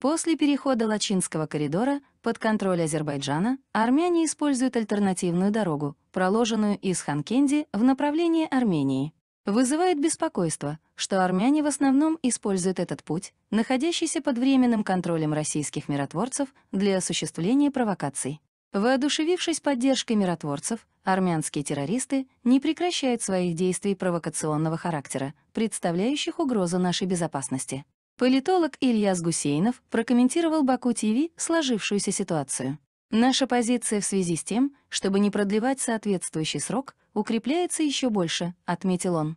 После перехода Лачинского коридора под контроль Азербайджана армяне используют альтернативную дорогу, проложенную из Ханкенди в направлении Армении. Вызывает беспокойство, что армяне в основном используют этот путь, находящийся под временным контролем российских миротворцев для осуществления провокаций. Воодушевившись поддержкой миротворцев, армянские террористы не прекращают своих действий провокационного характера, представляющих угрозу нашей безопасности. Политолог Ильяс Гусейнов прокомментировал Баку-ТВ сложившуюся ситуацию. Наша позиция в связи с тем, чтобы не продлевать соответствующий срок, укрепляется еще больше, отметил он.